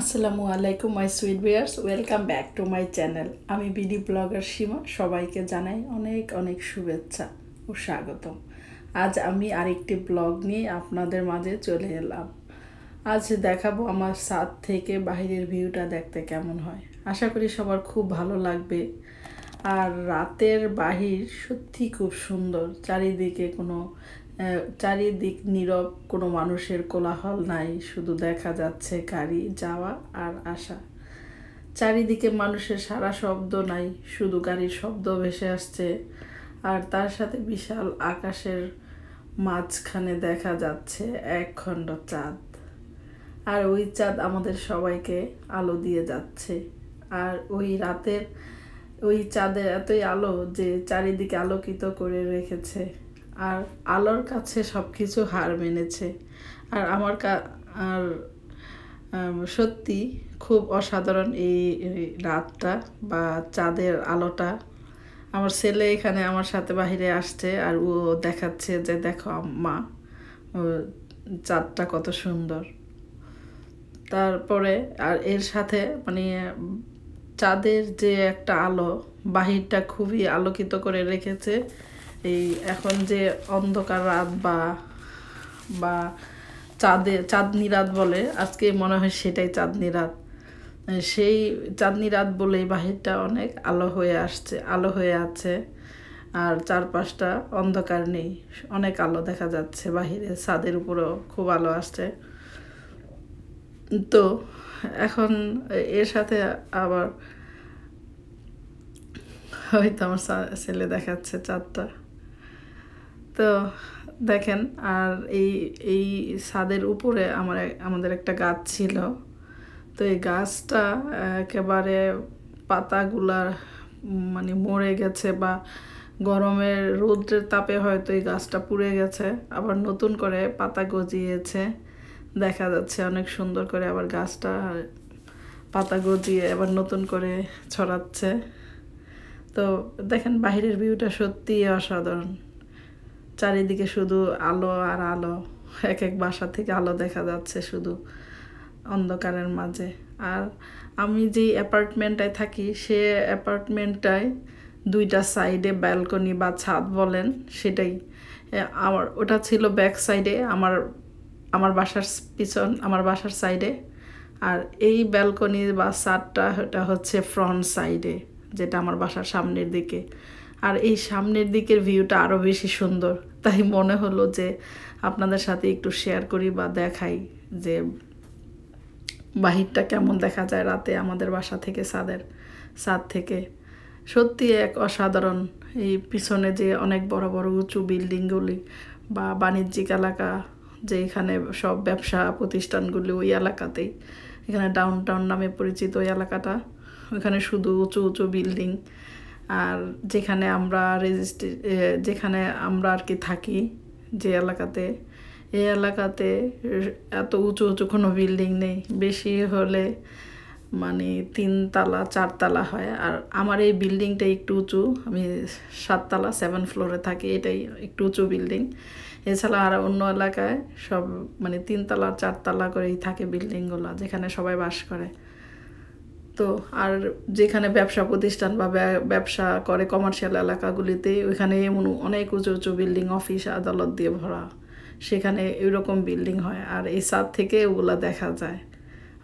আসসালামু আলাইকুম my sweet bears welcome back to my channel আমি বিডি ব্লগার সীমা সবাইকে জানাই অনেক অনেক শুভেচ্ছা ও স্বাগতম আজ আমি আরেকটি ব্লগ নিয়ে আপনাদের মাঝে চলে এলাম আজ দেখাবো আমার সাদ থেকে বাহিরের ভিউটা দেখতে কেমন হয় আশা করি সবার খুব ভালো লাগবে আর রাতের বাহির সত্যি খুব সুন্দর চারিদিকে কোনো চারিদিক নীরব কোনো মানুষের কোলাহল নাই শুধু দেখা যাচ্ছে গাড়ি যাওয়া আর আসা চারিদিকে মানুষের সারা শব্দ নাই শুধু গাড়ির শব্দ ভেসে আসছে আর তার সাথে বিশাল আকাশের মাঝখানে দেখা যাচ্ছে এক খণ্ড চাঁদ আর ওই চাঁদ আমাদের সবাইকে আলো দিয়ে যাচ্ছে আর ওই রাতের ওই চাঁদের এতই আলো যে চারিদিকে আলোকিত করে রেখেছে আর আলোর কাছে সব কিছু হার মেনেছে আর আমার কা আর সত্যি খুব অসাধারণ এই রাতটা বা চাঁদের আলোটা আমার ছেলে এখানে আমার সাথে বাহিরে আসছে আর ও দেখাচ্ছে যে দেখো মা চাঁদটা কত সুন্দর তারপরে আর এর সাথে মানে চাঁদের যে একটা আলো বাহিরটা খুবই আলোকিত করে রেখেছে এই এখন যে অন্ধকার রাত বা বা চাঁদে চাঁদনি রাত বলে আজকে মনে হয় সেটাই চাঁদনি রাত সেই চাঁদনি রাত বলে বাহিরটা অনেক আলো হয়ে আসছে আলো হয়ে আছে আর চারপাশটা অন্ধকার নেই অনেক আলো দেখা যাচ্ছে বাহিরে ছাদের উপরেও খুব আলো আসছে তো এখন এর সাথে আবার হয়তো আমার ছেলে দেখাচ্ছে চাঁদটা তো দেখেন আর এই এই ছাদের উপরে আমার আমাদের একটা গাছ ছিল তো এই গাছটা একেবারে পাতাগুলার মানে মরে গেছে বা গরমের রৌদ্রের তাপে হয়তো এই গাছটা পুড়ে গেছে আবার নতুন করে পাতা গজিয়েছে দেখা যাচ্ছে অনেক সুন্দর করে আবার গাছটা পাতা গজিয়ে আবার নতুন করে ছড়াচ্ছে তো দেখেন বাহিরের ভিউটা সত্যিই অসাধারণ চারিদিকে শুধু আলো আর আলো এক এক বাসা থেকে আলো দেখা যাচ্ছে শুধু অন্ধকারের মাঝে আর আমি যে অ্যাপার্টমেন্টটায় থাকি সে অ্যাপার্টমেন্টটায় দুইটা সাইডে ব্যালকনি বা ছাদ বলেন সেটাই আমার ওটা ছিল ব্যাক সাইডে আমার আমার বাসার পিছন আমার বাসার সাইডে আর এই ব্যালকনি বা ছাদটা ওটা হচ্ছে ফ্রন্ট সাইডে যেটা আমার বাসার সামনের দিকে আর এই সামনের দিকের ভিউটা আরও বেশি সুন্দর তাই মনে হলো যে আপনাদের সাথে একটু শেয়ার করি বা দেখাই যে বাহিরটা কেমন দেখা যায় রাতে আমাদের বাসা থেকে সাদের সাদ থেকে সত্যি এক অসাধারণ এই পিছনে যে অনেক বড় বড় উঁচু বিল্ডিংগুলি বা বাণিজ্যিক এলাকা যে এখানে সব ব্যবসা প্রতিষ্ঠানগুলি ওই এলাকাতেই এখানে ডাউন টাউন নামে পরিচিত ওই এলাকাটা ওখানে শুধু উঁচু উঁচু বিল্ডিং আর যেখানে আমরা রেজিস্ট্রি যেখানে আমরা আর কি থাকি যে এলাকাতে এই এলাকাতে এত উঁচু উঁচু কোনো বিল্ডিং নেই বেশি হলে মানে তিনতলা চারতলা হয় আর আমার এই বিল্ডিংটা একটু উঁচু আমি সাততলা সেভেন ফ্লোরে থাকি এটাই একটু উঁচু বিল্ডিং এছাড়া আর অন্য এলাকায় সব মানে তিনতলা চারতলা করেই থাকে বিল্ডিংগুলো যেখানে সবাই বাস করে তো আর যেখানে ব্যবসা প্রতিষ্ঠান বা ব্যবসা করে কমার্শিয়াল এলাকাগুলিতে ওইখানে এমন অনেক উঁচু উঁচু বিল্ডিং অফিস আদালত দিয়ে ভরা সেখানে এরকম বিল্ডিং হয় আর এই ছাদ থেকে ওগুলা দেখা যায়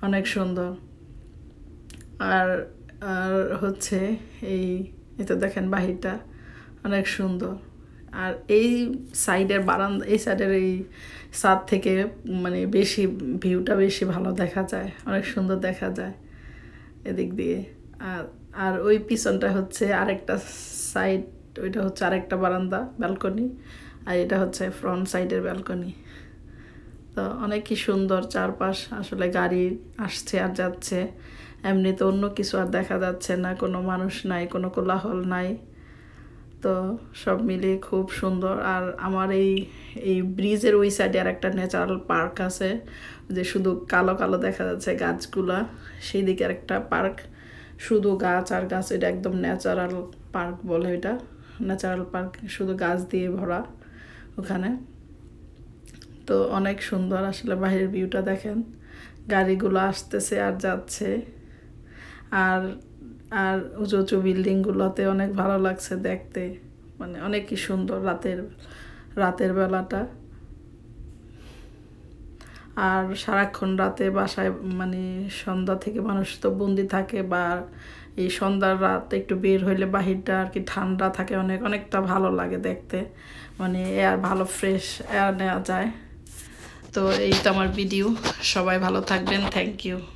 অনেক সুন্দর আর আর হচ্ছে এই এটা দেখেন বাহিরটা অনেক সুন্দর আর এই সাইডের বারান্দা এই সাইডের এই ছাদ থেকে মানে বেশি ভিউটা বেশি ভালো দেখা যায় অনেক সুন্দর দেখা যায় এদিক দিয়ে আর আর ওই পিছনটা হচ্ছে আরেকটা সাইড ওইটা হচ্ছে আরেকটা বারান্দা ব্যালকনি আর এটা হচ্ছে ফ্রন্ট সাইডের ব্যালকনি তো অনেকই সুন্দর চারপাশ আসলে গাড়ি আসছে আর যাচ্ছে এমনিতে অন্য কিছু আর দেখা যাচ্ছে না কোনো মানুষ নাই কোনো কোলাহল নাই তো সব মিলিয়ে খুব সুন্দর আর আমার এই এই ব্রিজের ওই সাইডে আর একটা ন্যাচারাল পার্ক আছে যে শুধু কালো কালো দেখা যাচ্ছে গাছগুলা সেই দিকে আর একটা পার্ক শুধু গাছ আর গাছ এটা একদম ন্যাচারাল পার্ক বলে এটা ন্যাচারাল পার্ক শুধু গাছ দিয়ে ভরা ওখানে তো অনেক সুন্দর আসলে বাইরের ভিউটা দেখেন গাড়িগুলো আসতেছে আর যাচ্ছে আর আর উঁচু উঁচু বিল্ডিংগুলোতে অনেক ভালো লাগছে দেখতে মানে অনেকই সুন্দর রাতের রাতের বেলাটা আর সারাক্ষণ রাতে বাসায় মানে সন্ধ্যা থেকে মানুষ তো বন্দি থাকে বা এই সন্ধ্যার রাত একটু বের হইলে বাহিরটা আর কি ঠান্ডা থাকে অনেক অনেকটা ভালো লাগে দেখতে মানে এয়ার ভালো ফ্রেশ এয়ার নেওয়া যায় তো এই তো আমার ভিডিও সবাই ভালো থাকবেন থ্যাংক ইউ